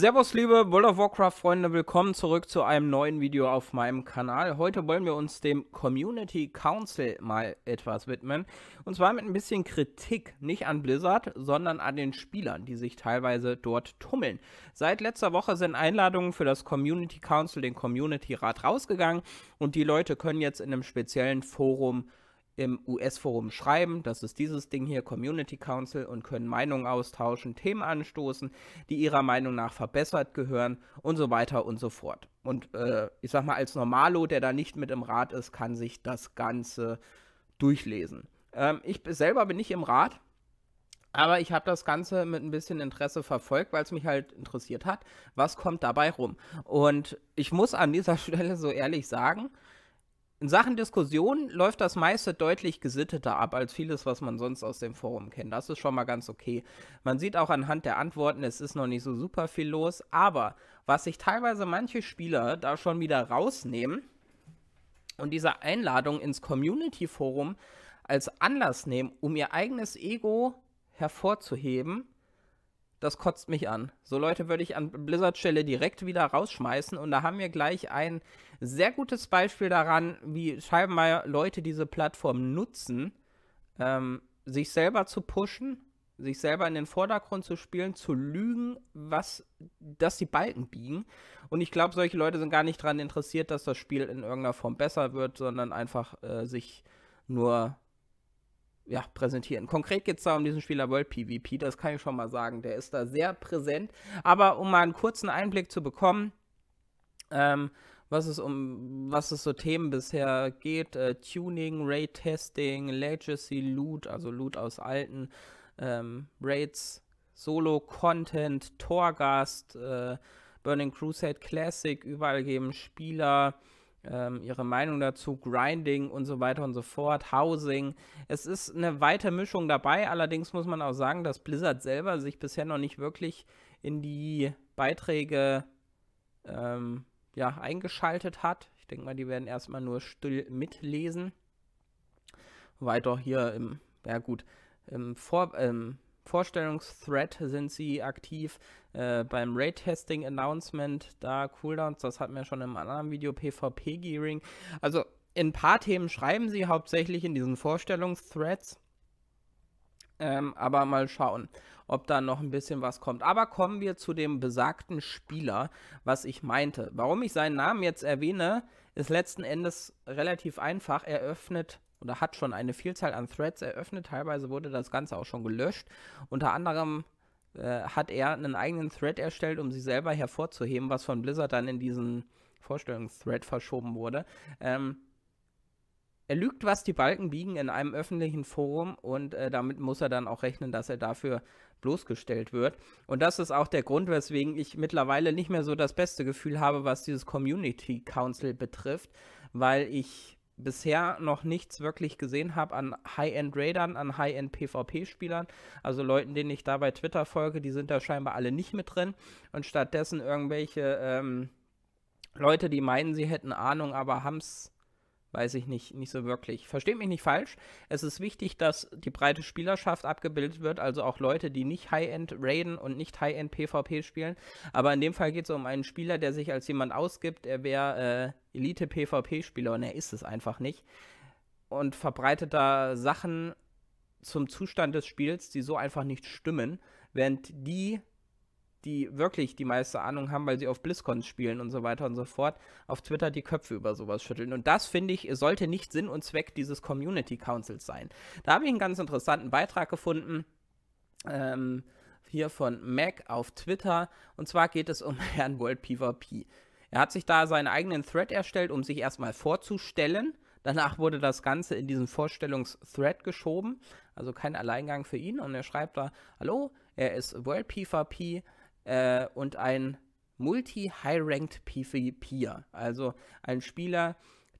Servus liebe World of Warcraft Freunde, willkommen zurück zu einem neuen Video auf meinem Kanal. Heute wollen wir uns dem Community Council mal etwas widmen und zwar mit ein bisschen Kritik, nicht an Blizzard, sondern an den Spielern, die sich teilweise dort tummeln. Seit letzter Woche sind Einladungen für das Community Council, den Community Rat rausgegangen und die Leute können jetzt in einem speziellen Forum im US-Forum schreiben, das ist dieses Ding hier, Community Council, und können Meinungen austauschen, Themen anstoßen, die ihrer Meinung nach verbessert gehören und so weiter und so fort. Und äh, ich sag mal, als Normalo, der da nicht mit im Rat ist, kann sich das Ganze durchlesen. Ähm, ich selber bin nicht im Rat, aber ich habe das Ganze mit ein bisschen Interesse verfolgt, weil es mich halt interessiert hat, was kommt dabei rum. Und ich muss an dieser Stelle so ehrlich sagen, in Sachen Diskussion läuft das meiste deutlich gesitteter ab als vieles, was man sonst aus dem Forum kennt. Das ist schon mal ganz okay. Man sieht auch anhand der Antworten, es ist noch nicht so super viel los, aber was sich teilweise manche Spieler da schon wieder rausnehmen und diese Einladung ins Community-Forum als Anlass nehmen, um ihr eigenes Ego hervorzuheben das kotzt mich an. So Leute würde ich an Blizzard Stelle direkt wieder rausschmeißen und da haben wir gleich ein sehr gutes Beispiel daran, wie scheinbar Leute diese Plattform nutzen, ähm, sich selber zu pushen, sich selber in den Vordergrund zu spielen, zu lügen, was, dass die Balken biegen. Und ich glaube, solche Leute sind gar nicht daran interessiert, dass das Spiel in irgendeiner Form besser wird, sondern einfach äh, sich nur ja, präsentieren. Konkret geht es da um diesen Spieler World PvP, das kann ich schon mal sagen. Der ist da sehr präsent. Aber um mal einen kurzen Einblick zu bekommen, ähm, was es um was es so Themen bisher geht, äh, Tuning, Raid-Testing, Legacy, Loot, also Loot aus alten ähm, Raids, Solo-Content, Torgast, äh, Burning Crusade Classic, überall geben Spieler, ähm, ihre Meinung dazu, Grinding und so weiter und so fort, Housing. Es ist eine weite Mischung dabei, allerdings muss man auch sagen, dass Blizzard selber sich bisher noch nicht wirklich in die Beiträge ähm, ja, eingeschaltet hat. Ich denke mal, die werden erstmal nur still mitlesen. Weiter hier im, ja gut, im Vor, ähm, Vorstellungsthread sind sie aktiv äh, beim raid testing Announcement, da Cooldowns, das hatten wir schon im anderen Video, PvP-Gearing. Also in ein paar Themen schreiben sie hauptsächlich in diesen Vorstellungsthreads. Ähm, aber mal schauen, ob da noch ein bisschen was kommt. Aber kommen wir zu dem besagten Spieler, was ich meinte. Warum ich seinen Namen jetzt erwähne, ist letzten Endes relativ einfach. Er öffnet oder hat schon eine Vielzahl an Threads eröffnet. Teilweise wurde das Ganze auch schon gelöscht. Unter anderem äh, hat er einen eigenen Thread erstellt, um sie selber hervorzuheben, was von Blizzard dann in diesen Vorstellungsthread verschoben wurde. Ähm, er lügt, was die Balken biegen in einem öffentlichen Forum und äh, damit muss er dann auch rechnen, dass er dafür bloßgestellt wird. Und das ist auch der Grund, weswegen ich mittlerweile nicht mehr so das beste Gefühl habe, was dieses Community Council betrifft, weil ich bisher noch nichts wirklich gesehen habe an High-End-Raidern, an High-End-PvP-Spielern, also Leuten, denen ich da bei Twitter folge, die sind da scheinbar alle nicht mit drin und stattdessen irgendwelche ähm, Leute, die meinen, sie hätten Ahnung, aber haben es weiß ich nicht, nicht so wirklich. Versteht mich nicht falsch. Es ist wichtig, dass die breite Spielerschaft abgebildet wird, also auch Leute, die nicht High-End raiden und nicht High-End PvP spielen. Aber in dem Fall geht es um einen Spieler, der sich als jemand ausgibt, er wäre äh, Elite-PvP-Spieler und er ist es einfach nicht. Und verbreitet da Sachen zum Zustand des Spiels, die so einfach nicht stimmen, während die die wirklich die meiste Ahnung haben, weil sie auf BlizzCons spielen und so weiter und so fort, auf Twitter die Köpfe über sowas schütteln. Und das, finde ich, sollte nicht Sinn und Zweck dieses Community Councils sein. Da habe ich einen ganz interessanten Beitrag gefunden. Ähm, hier von Mac auf Twitter. Und zwar geht es um Herrn World PvP. Er hat sich da seinen eigenen Thread erstellt, um sich erstmal vorzustellen. Danach wurde das Ganze in diesen Vorstellungsthread geschoben, also kein Alleingang für ihn. Und er schreibt da: Hallo, er ist World PvP, äh, und ein Multi-High-Ranked PvPer, also ein Spieler,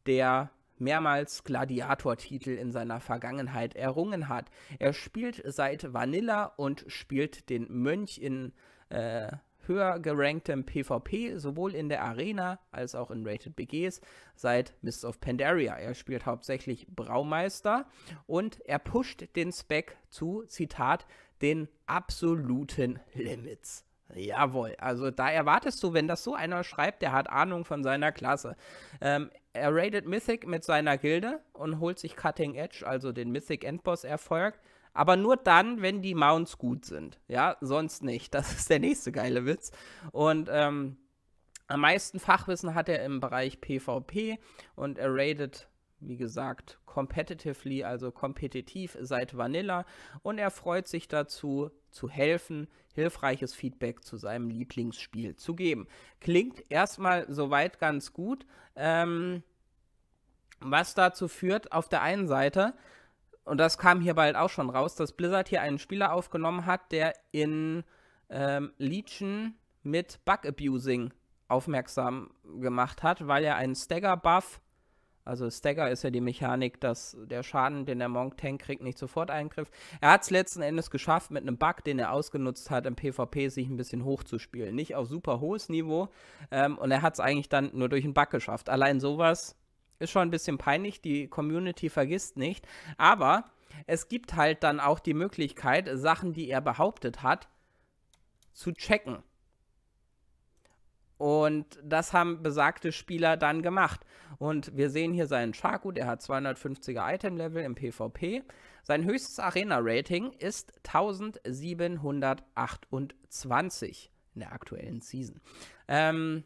der mehrmals Gladiator-Titel in seiner Vergangenheit errungen hat. Er spielt seit Vanilla und spielt den Mönch in äh, höher geranktem PvP, sowohl in der Arena als auch in Rated BGs, seit Mists of Pandaria. Er spielt hauptsächlich Braumeister und er pusht den Spec zu, Zitat, den absoluten Limits. Jawohl, also da erwartest du, wenn das so einer schreibt, der hat Ahnung von seiner Klasse. Ähm, er raided Mythic mit seiner Gilde und holt sich Cutting Edge, also den Mythic Endboss Erfolg. Aber nur dann, wenn die Mounts gut sind. Ja, sonst nicht. Das ist der nächste geile Witz. Und ähm, am meisten Fachwissen hat er im Bereich PvP und er raided wie gesagt, competitively, also kompetitiv seit Vanilla und er freut sich dazu, zu helfen, hilfreiches Feedback zu seinem Lieblingsspiel zu geben. Klingt erstmal soweit ganz gut, ähm, was dazu führt, auf der einen Seite, und das kam hier bald auch schon raus, dass Blizzard hier einen Spieler aufgenommen hat, der in ähm, Legion mit Bug Abusing aufmerksam gemacht hat, weil er einen Stagger-Buff also Stagger ist ja die Mechanik, dass der Schaden, den der Monk Tank kriegt, nicht sofort eingriff. Er hat es letzten Endes geschafft, mit einem Bug, den er ausgenutzt hat im PvP, sich ein bisschen hochzuspielen. Nicht auf super hohes Niveau. Ähm, und er hat es eigentlich dann nur durch einen Bug geschafft. Allein sowas ist schon ein bisschen peinlich. Die Community vergisst nicht. Aber es gibt halt dann auch die Möglichkeit, Sachen, die er behauptet hat, zu checken. Und das haben besagte Spieler dann gemacht. Und wir sehen hier seinen Shaku, der hat 250er Item-Level im PvP. Sein höchstes Arena-Rating ist 1728 in der aktuellen Season. Ähm,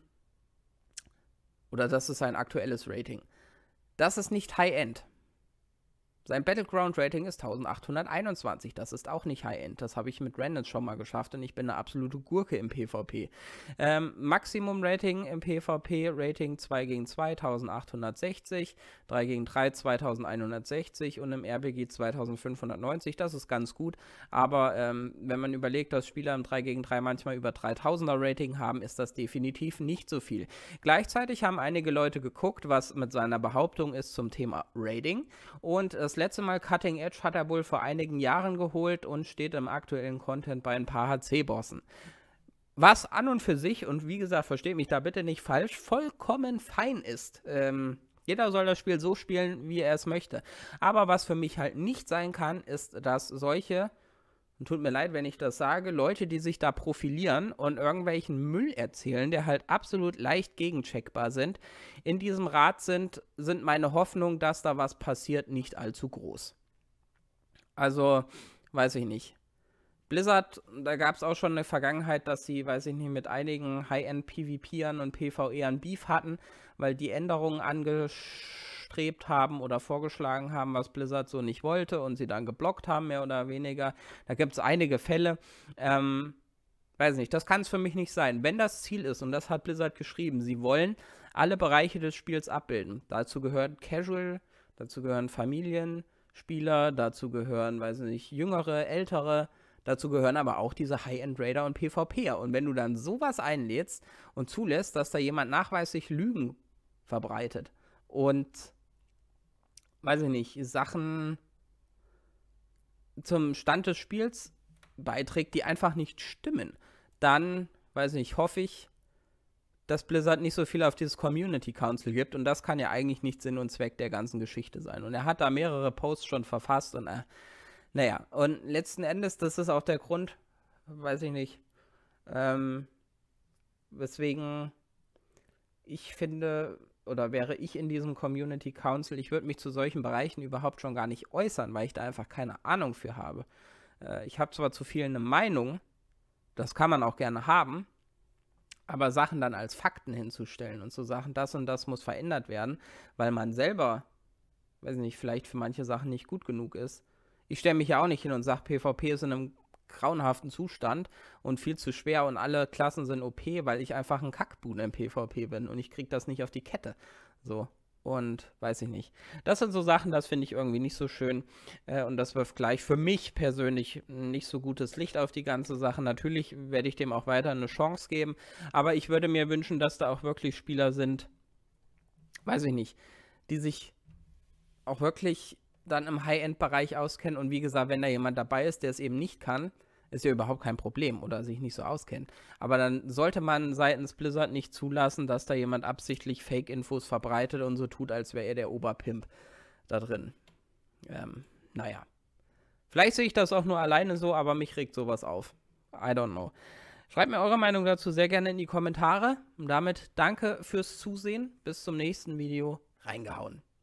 oder das ist sein aktuelles Rating. Das ist nicht High-End. Sein Battleground-Rating ist 1821, das ist auch nicht High-End, das habe ich mit Randoms schon mal geschafft und ich bin eine absolute Gurke im PvP. Ähm, Maximum-Rating im PvP-Rating 2 gegen 2 1860, 3 gegen 3 2160 und im RBG 2590, das ist ganz gut, aber ähm, wenn man überlegt, dass Spieler im 3 gegen 3 manchmal über 3000er-Rating haben, ist das definitiv nicht so viel. Gleichzeitig haben einige Leute geguckt, was mit seiner Behauptung ist zum Thema Rating und es das letzte Mal Cutting Edge hat er wohl vor einigen Jahren geholt und steht im aktuellen Content bei ein paar HC-Bossen. Was an und für sich, und wie gesagt, versteht mich da bitte nicht falsch, vollkommen fein ist. Ähm, jeder soll das Spiel so spielen, wie er es möchte. Aber was für mich halt nicht sein kann, ist, dass solche und tut mir leid, wenn ich das sage, Leute, die sich da profilieren und irgendwelchen Müll erzählen, der halt absolut leicht gegencheckbar sind. In diesem Rat sind, sind meine Hoffnungen, dass da was passiert, nicht allzu groß. Also, weiß ich nicht. Blizzard, da gab es auch schon eine Vergangenheit, dass sie, weiß ich nicht, mit einigen high end pvpern und PvEern Beef hatten, weil die Änderungen angeschaut angestrebt haben oder vorgeschlagen haben, was Blizzard so nicht wollte und sie dann geblockt haben, mehr oder weniger. Da gibt es einige Fälle. Ähm, weiß nicht, das kann es für mich nicht sein. Wenn das Ziel ist, und das hat Blizzard geschrieben, sie wollen alle Bereiche des Spiels abbilden. Dazu gehören Casual, dazu gehören Familienspieler, dazu gehören, weiß nicht, jüngere, ältere. Dazu gehören aber auch diese High-End-Raider und PvPer. Und wenn du dann sowas einlädst und zulässt, dass da jemand nachweislich Lügen verbreitet und weiß ich nicht, Sachen zum Stand des Spiels beiträgt, die einfach nicht stimmen, dann, weiß ich nicht, hoffe ich, dass Blizzard nicht so viel auf dieses Community Council gibt und das kann ja eigentlich nicht Sinn und Zweck der ganzen Geschichte sein. Und er hat da mehrere Posts schon verfasst und äh, naja, und letzten Endes, das ist auch der Grund, weiß ich nicht, ähm, weswegen ich finde, oder wäre ich in diesem Community Council, ich würde mich zu solchen Bereichen überhaupt schon gar nicht äußern, weil ich da einfach keine Ahnung für habe. Äh, ich habe zwar zu vielen eine Meinung, das kann man auch gerne haben, aber Sachen dann als Fakten hinzustellen und zu sagen, das und das muss verändert werden, weil man selber, weiß nicht, vielleicht für manche Sachen nicht gut genug ist. Ich stelle mich ja auch nicht hin und sage, PvP ist in einem grauenhaften Zustand und viel zu schwer und alle Klassen sind OP, weil ich einfach ein Kackbuden im PvP bin und ich krieg das nicht auf die Kette. So. Und weiß ich nicht. Das sind so Sachen, das finde ich irgendwie nicht so schön. Äh, und das wirft gleich für mich persönlich nicht so gutes Licht auf die ganze Sache. Natürlich werde ich dem auch weiter eine Chance geben. Aber ich würde mir wünschen, dass da auch wirklich Spieler sind, weiß ich nicht, die sich auch wirklich dann im High-End-Bereich auskennen. Und wie gesagt, wenn da jemand dabei ist, der es eben nicht kann, ist ja überhaupt kein Problem oder sich nicht so auskennen. Aber dann sollte man seitens Blizzard nicht zulassen, dass da jemand absichtlich Fake-Infos verbreitet und so tut, als wäre er der Oberpimp da drin. Ähm, naja. Vielleicht sehe ich das auch nur alleine so, aber mich regt sowas auf. I don't know. Schreibt mir eure Meinung dazu sehr gerne in die Kommentare. Und damit danke fürs Zusehen. Bis zum nächsten Video. Reingehauen.